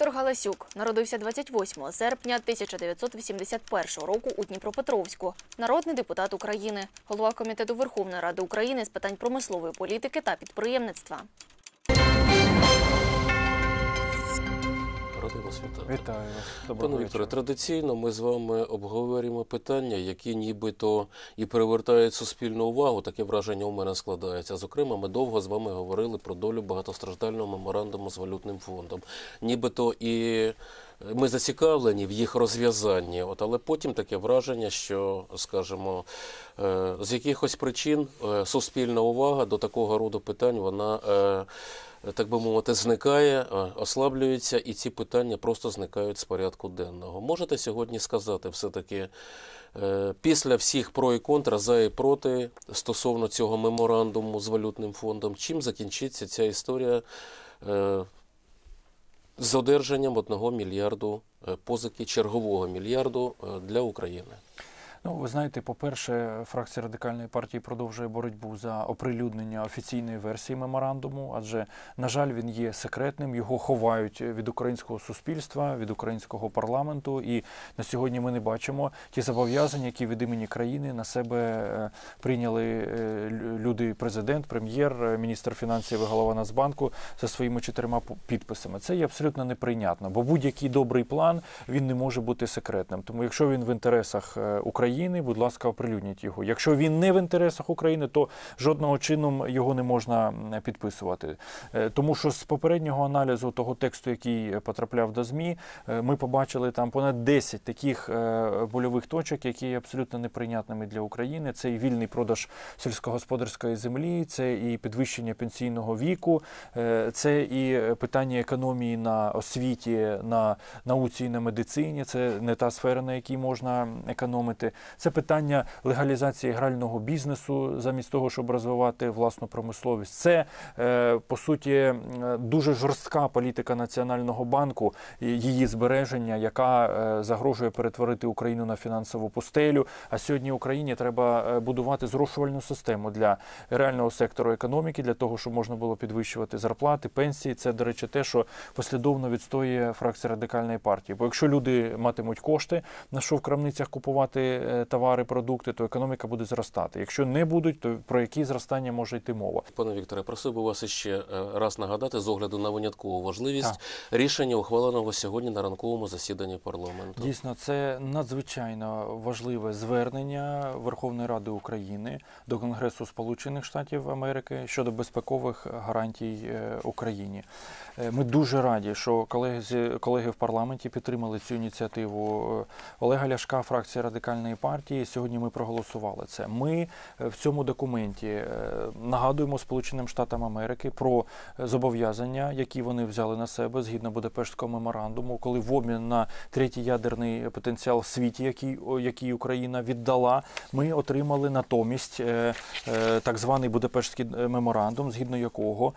Віктор Галасюк народився 28 серпня 1981 року у Дніпропетровську, народний депутат України, голова комітету Верховної Ради України з питань промислової політики та підприємництва. Ради вас вітати. Вітаю вас. Пане Вікторе, традиційно ми з вами обговорюємо питання, які нібито і привертають суспільну увагу. Таке враження у мене складається. Зокрема, ми довго з вами говорили про долю багатостраждального меморандуму з валютним фондом. Нібито і е, ми зацікавлені в їх розв'язанні. От але потім таке враження, що скажімо, е, з якихось причин е, суспільна увага до такого роду питань вона так би мовити, зникає, е, ослаблюється, і ці питання просто зникають з порядку денного. Можете сьогодні сказати, все-таки е, після всіх про і контра, за і проти стосовно цього меморандуму з валютним фондом, чим закінчиться ця історія е, з одержанням одного мільярду позики, чергового мільярду для України? Ну, ви знаєте, по-перше, фракція радикальної партії продовжує боротьбу за оприлюднення офіційної версії меморандуму, адже, на жаль, він є секретним. Його ховають від українського суспільства, від українського парламенту. І на сьогодні ми не бачимо ті зобов'язання, які від імені країни на себе е, прийняли е, люди, президент, прем'єр, е, міністр фінансів і голова Нацбанку за своїми чотирма підписами. Це є абсолютно неприйнятно, бо будь-який добрий план він не може бути секретним. Тому, якщо він в інтересах України. України, будь ласка, оприлюдніть його. Якщо він не в інтересах України, то жодного чином його не можна підписувати. Е, тому що з попереднього аналізу того тексту, який потрапляв до ЗМІ, е, ми побачили там понад 10 таких е, больових точок, які є абсолютно неприйнятними для України. Це і вільний продаж сільськогосподарської землі, це і підвищення пенсійного віку, це і питання економії на освіті, на науці і на медицині. Це не та сфера, на якій можна економити. Це питання легалізації грального бізнесу, замість того, щоб розвивати власну промисловість. Це е, по суті дуже жорстка політика національного банку, її збереження, яка е, загрожує перетворити Україну на фінансову пустелю. А сьогодні Україні треба е, будувати зрошувальну систему для реального сектору економіки, для того, щоб можна було підвищувати зарплати, пенсії. Це, до речі, те, що послідовно відстоює фракція радикальної партії. Бо якщо люди матимуть кошти, на що в крамницях купувати Е, товари, продукти, то економіка буде зростати. Якщо не будуть, то про які зростання може йти мова? Пане Вікторе, просив би вас ще е, раз нагадати з огляду на виняткову важливість а. рішення ухваленого сьогодні на ранковому засіданні парламенту. Дійсно, це надзвичайно важливе звернення Верховної Ради України до Конгресу Сполучених Штатів Америки щодо безпекових гарантій е, Україні. Ми дуже раді, що колеги колеги в парламенті підтримали цю ініціативу Олега Ляшка, фракція радикальної партії сьогодні ми проголосували це. Ми е, в цьому документі е, нагадуємо Сполученим Штатам Америки про е, зобов'язання, які вони взяли на себе згідно Будапештського меморандуму, коли в обмін на третій ядерний потенціал в світі, який який Україна віддала, ми отримали натомість так званий Будапештський меморандум, згідно якого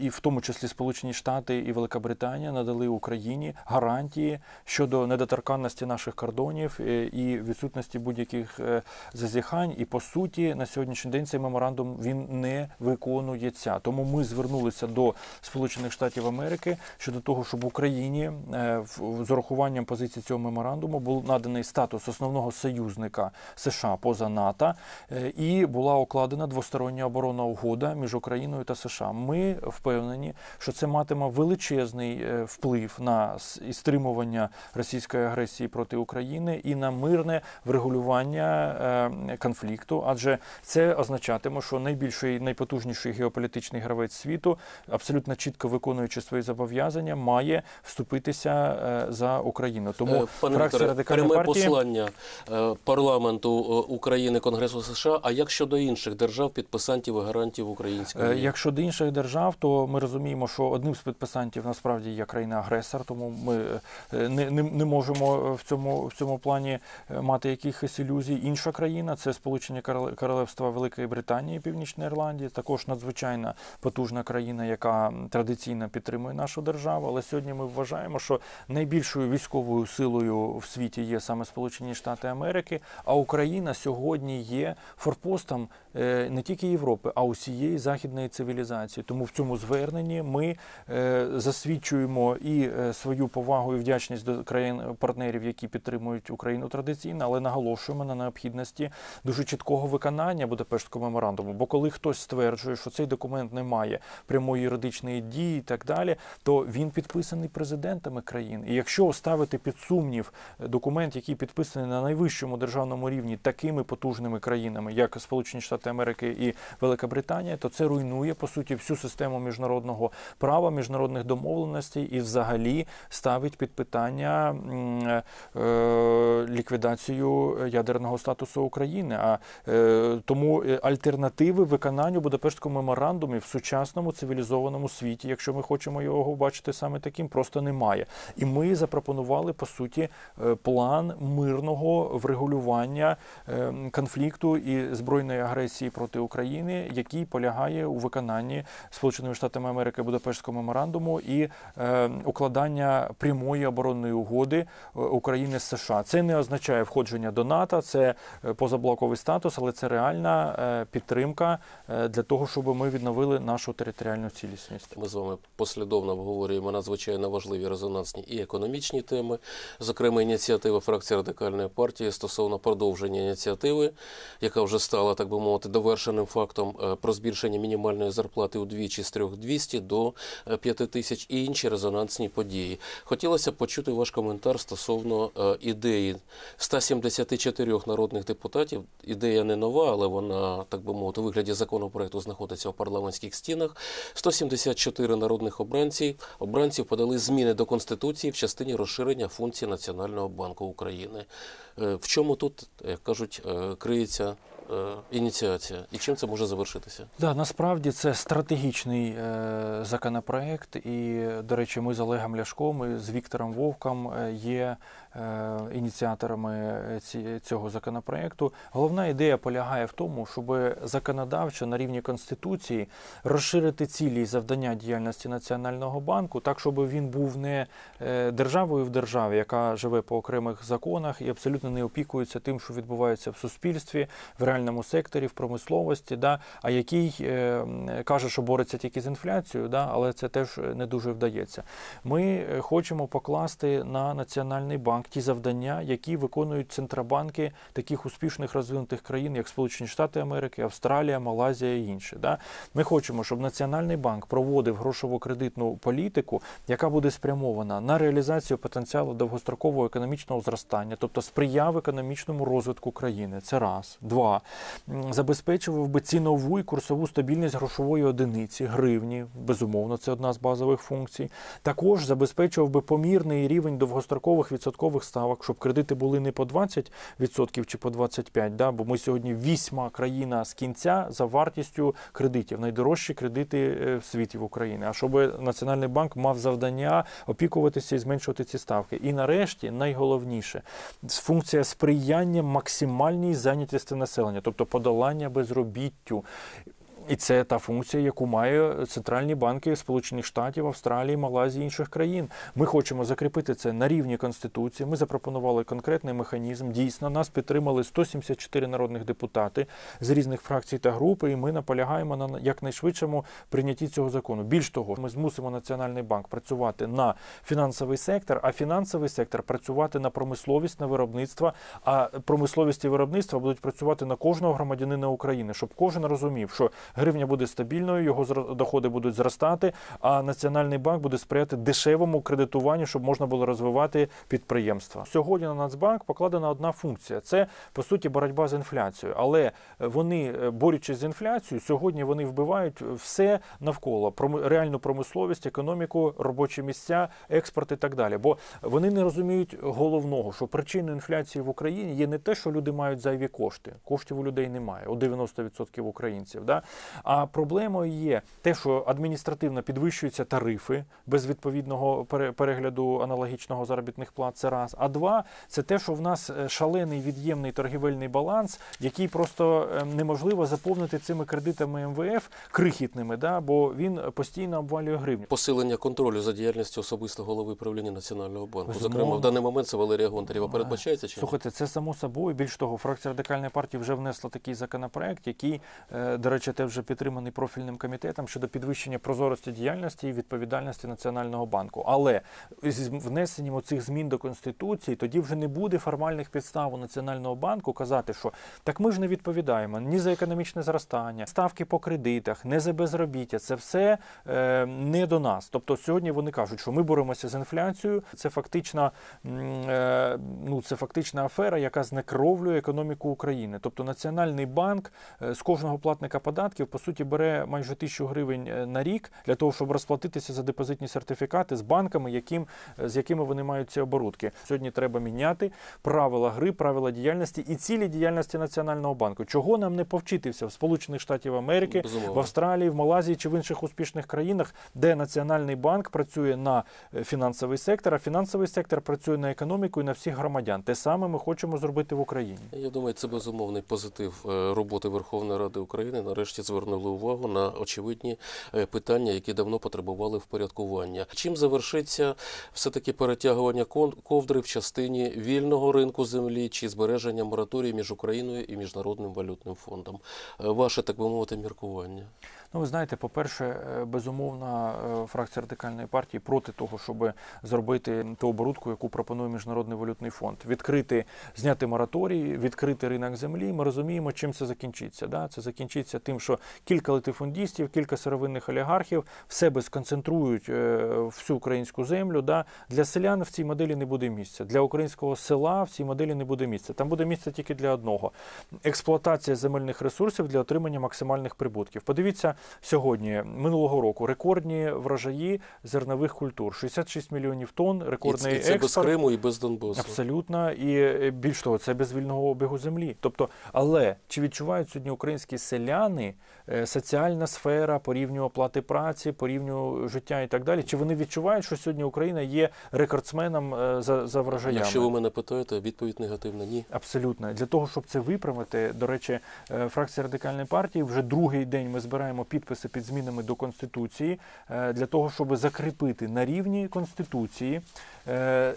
і в тому числі Сполучені Штати і Велика Британія надали Україні гарантії щодо недоторканності наших кордонів і відсутності будь-яких е, зазіхань. І по суті, на сьогоднішній день цей меморандум він не виконується. Тому ми звернулися до Сполучених Штатів Америки щодо того, щоб Україні е, з урахуванням позиції цього меморандуму був наданий статус основного союзника США поза НАТО, е, і була укладена двостороння оборонна угода між Україною та США. Ми впевнені, що це матиме величезний вплив на стримування російської агресії проти України і на мир мирне врегулювання е, конфлікту, адже це означатиме, що найбільший найпотужніший геополітичний гравець світу, абсолютно чітко виконуючи свої зобов'язання, має вступитися е, за Україну. Тому е, Пане фракція радикальної пряме партії... послання парламенту України Конгресу США. А як щодо інших держав, підписантів і гарантів української як щодо інших держав, то ми розуміємо, що одним з підписантів насправді є країна-агресор, тому ми не не, не можемо в цьому в цьому плані Е, мати якихось ілюзій. Інша країна це Сполучені Королевства Великої Британії, Північної Ірландії, також надзвичайно потужна країна, яка традиційно підтримує нашу державу. Але сьогодні ми вважаємо, що найбільшою військовою силою в світі є саме Сполучені Штати Америки, а Україна сьогодні є форпостом е, не тільки Європи, а усієї західної цивілізації. Тому в цьому зверненні ми е, засвідчуємо і свою повагу і вдячність до країн партнерів, які підтримують Україну традиційно, традиційно, але наголошуємо на необхідності дуже чіткого виконання Будапештського меморандуму. Бо коли хтось стверджує, що цей документ не має прямої юридичної дії і так далі, то він підписаний президентами країн. І якщо ставити під сумнів е, документ, який підписаний на найвищому державному рівні такими потужними країнами, як Сполучені Штати Америки і Велика Британія, то це руйнує по суті всю систему міжнародного права, міжнародних домовленостей і, взагалі, ставить під питання е, е ліквідації ліквідацію е, ядерного статусу України. А е, тому е, альтернативи виконанню Будапештського меморандуму в сучасному цивілізованому світі, якщо ми хочемо його бачити саме таким, просто немає. І ми запропонували по суті е, план мирного врегулювання конфлікту і збройної агресії проти України, який полягає у виконанні Сполученими Штатами Америки Будапештського меморандуму і е, укладання прямої оборонної угоди України з США. Це не означає означає входження до НАТО, це е, позаблоковий статус, але це реальна е, підтримка е, для того, щоб ми відновили нашу територіальну цілісність. Ми з вами послідовно обговорюємо надзвичайно важливі резонансні і економічні теми, зокрема ініціатива фракції радикальної партії стосовно продовження ініціативи, яка вже стала так би мовити довершеним фактом про збільшення мінімальної зарплати удвічі з 3200 до 5000 і інші резонансні події. Хотілося почути ваш коментар стосовно ідеї 174 народних депутатів. Ідея не нова, але вона, так би мовити, у вигляді законопроекту знаходиться у парламентських стінах. 174 народних обранців обранців подали зміни до конституції в частині розширення функцій Національного банку України. Е, в чому тут як кажуть е, криється? Е, ініціація і чим це може завершитися? Да, насправді це стратегічний е, законопроект. І, до речі, ми з Олегом Ляшком і з Віктором Вовком є Е, ініціаторами е, ці цього законопроекту. Головна ідея полягає в тому, щоб законодавчо на рівні конституції розширити цілі і завдання діяльності національного банку, так щоб він був не е, державою в державі, яка живе по окремих законах і абсолютно не опікується тим, що відбувається в суспільстві, в реальному секторі, в промисловості, да, а який каже, що бореться тільки з інфляцією, да, але це теж не дуже вдається. Ми хочемо покласти на національний банк. Центробанк ті завдання, які виконують центробанки таких успішних розвинутих країн, як Сполучені Штати Америки, Австралія, Малайзія і інші. Да? Ми хочемо, щоб Національний банк проводив грошово-кредитну політику, яка буде спрямована на реалізацію потенціалу довгострокового економічного зростання, тобто сприяв економічному розвитку країни. Це раз, два забезпечував би цінову і курсову стабільність грошової одиниці, гривні. Безумовно, це одна з базових функцій. Також забезпечував би помірний рівень довгострокових відсоткових відсоткових ставок, щоб кредити були не по 20% чи по 25%. Да? Бо ми сьогодні вісьма країна з кінця за вартістю кредитів, найдорожчі кредити е, в світі в Україні. А щоб Національний банк мав завдання опікуватися і зменшувати ці ставки. І нарешті найголовніше функція сприяння максимальній зайнятості населення, тобто подолання безробіттю. І це та функція, яку мають центральні банки Сполучених Штатів, Австралії, Малайзії, інших країн. Ми хочемо закріпити це на рівні конституції. Ми запропонували конкретний механізм. Дійсно, нас підтримали 174 народних депутати з різних фракцій та груп, і ми наполягаємо на якнайшвидшому прийнятті цього закону. Більш того, ми змусимо Національний банк працювати на фінансовий сектор, а фінансовий сектор працювати на промисловість, на виробництво. А промисловість і виробництво будуть працювати на кожного громадянина України, щоб кожен розумів, що гривня буде стабільною, його доходи будуть зростати. А національний банк буде сприяти дешевому кредитуванню, щоб можна було розвивати підприємства. Сьогодні на Нацбанк покладена одна функція: це по суті боротьба з інфляцією. Але е, вони, е, борючись з інфляцією, сьогодні вони вбивають все навколо реальну промисловість, економіку, робочі місця, експорт і так далі. Бо вони не розуміють головного, що причиною інфляції в Україні є не те, що люди мають зайві кошти. Коштів у людей немає у 90% українців. Да? А проблемою є те, що адміністративно підвищуються тарифи без відповідного перегляду аналогічного заробітних плат. Це раз. А два це те, що в нас е, шалений від'ємний торгівельний баланс, який просто ем, неможливо заповнити цими кредитами МВФ крихітними, да, бо він постійно обвалює гривню. Посилення контролю за діяльністю особисто голови правління національного банку. Безумовно. Зокрема, в даний момент це Валерія Гонтарєва передбачається чи ні? слухайте, це само собою. Більш того, фракція радикальної партії вже внесла такий законопроект, який, е, до речі, те теж вже підтриманий профільним комітетом щодо підвищення прозорості діяльності і відповідальності національного банку. Але з внесенням цих змін до конституції тоді вже не буде формальних підстав у національного банку казати, що так ми ж не відповідаємо ні за економічне зростання, ставки по кредитах, не за безробіття. Це все е, не до нас. Тобто сьогодні вони кажуть, що ми боремося з інфляцією. Це фактична, е, ну це фактична афера, яка знекровлює економіку України. Тобто національний банк е, з кожного платника податків податків по суті бере майже тисячу гривень е, на рік для того, щоб розплатитися за депозитні сертифікати з банками, яким е, з якими вони мають ці оборудки. Сьогодні треба міняти правила гри, правила діяльності і цілі діяльності національного банку. Чого нам не повчитися в Сполучених Штатів Америки, Безумовно. в Австралії, в Малазії чи в інших успішних країнах, де національний банк працює на е, фінансовий сектор, а фінансовий сектор працює на економіку і на всіх громадян. Те саме ми хочемо зробити в Україні. Я думаю, це безумовний позитив роботи Верховної Ради України. Нарешті звернули увагу на очевидні е, питання, які давно потребували впорядкування. Чим завершиться все таки перетягування ковдри в частині вільного ринку землі чи збереження мораторії між Україною і міжнародним валютним фондом? Е, ваше так би мовити, міркування. Ну, ви знаєте, по-перше, е, безумовно, е, фракція радикальної партії проти того, щоб зробити ту оборудку, яку пропонує міжнародний валютний фонд, відкрити, зняти мораторій, відкрити ринок землі. Ми розуміємо, чим це закінчиться. Да? Це закінчиться тим, що кілька латифундістів, кілька сировинних олігархів в себе сконцентрують е, всю українську землю. Да? Для селян в цій моделі не буде місця. Для українського села в цій моделі не буде місця. Там буде місце тільки для одного: експлуатація земельних ресурсів для отримання максимальних прибутків. Подивіться сьогодні минулого року рекордні врожаї зернових культур 66 мільйонів тонн. Рекордний і і це експорт. без Криму і без Донбасу. Абсолютно, і е, більш того, це без вільного обігу землі. Тобто, але чи відчувають сьогодні українські селяни е, соціальна сфера по рівню оплати праці, по рівню життя і так далі? Чи вони відчувають, що сьогодні Україна є рекордсменом е, за за врожаями? Якщо ви мене питаєте, відповідь негативна. Ні, абсолютно для того, щоб це виправити. До речі, фракція радикальної партії вже другий день ми збираємо підписи під змінами до конституції е, для того, щоб закріпити на рівні конституції Е,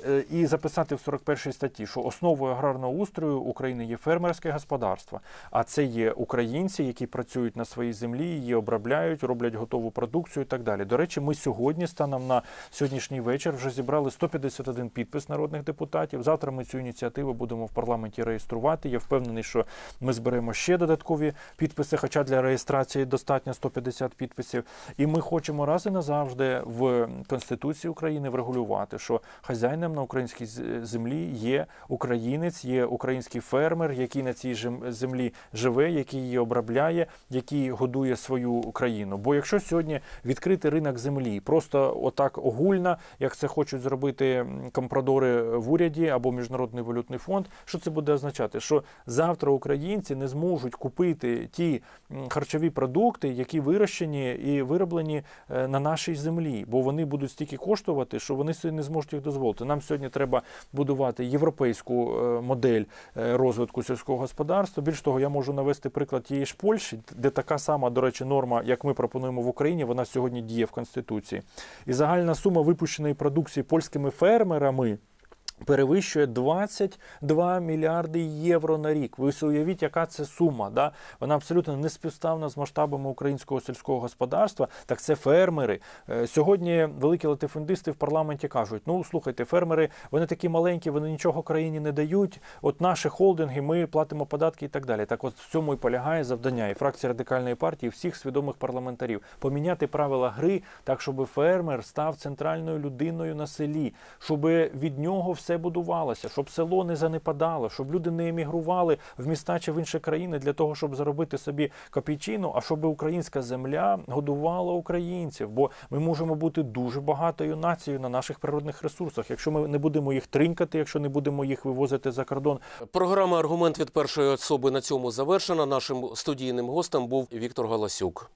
е, і записати в 41 статті, що основою аграрного устрою України є фермерське господарство, а це є українці, які працюють на своїй землі, її обробляють, роблять готову продукцію і так далі. До речі, ми сьогодні, станом на сьогоднішній вечір, вже зібрали 151 підпис народних депутатів. Завтра ми цю ініціативу будемо в парламенті реєструвати. Я впевнений, що ми зберемо ще додаткові підписи, хоча для реєстрації достатньо 150 підписів. І ми хочемо раз і назавжди в Конституції України врегулювати, що хазяїном на українській землі є українець, є український фермер, який на цій землі живе, який її обробляє, який годує свою країну. Бо якщо сьогодні відкрити ринок землі, просто отак огульно, як це хочуть зробити компрадори в уряді або міжнародний валютний фонд, що це буде означати? Що завтра українці не зможуть купити ті харчові продукти, які вирощені і вироблені е, на нашій землі, бо вони будуть стільки коштувати, що вони не зможуть їх дозволити. Нам сьогодні треба будувати європейську е, модель е, розвитку сільського господарства. Більш того, я можу навести приклад тієї ж Польщі, де така сама, до речі, норма, як ми пропонуємо в Україні, вона сьогодні діє в Конституції. І загальна сума випущеної продукції польськими фермерами. Перевищує 22 мільярди євро на рік. Ви уявіть, яка це сума. Да? Вона абсолютно неспівставна з масштабами українського сільського господарства. Так це фермери. Е, сьогодні великі латифундисти в парламенті кажуть: ну слухайте, фермери, вони такі маленькі, вони нічого країні не дають. От наші холдинги, ми платимо податки і так далі. Так, от в цьому і полягає завдання і фракції радикальної партії, і всіх свідомих парламентарів поміняти правила гри так, щоб фермер став центральною людиною на селі, щоб від нього всі все будувалося, щоб село не занепадало, щоб люди не емігрували в міста чи в інші країни для того, щоб заробити собі копійчину, а щоб українська земля годувала українців. Бо ми можемо бути дуже багатою нацією на наших природних ресурсах, якщо ми не будемо їх тринькати, якщо не будемо їх вивозити за кордон. Програма Аргумент від першої особи на цьому завершена. Нашим студійним гостем був Віктор Галасюк.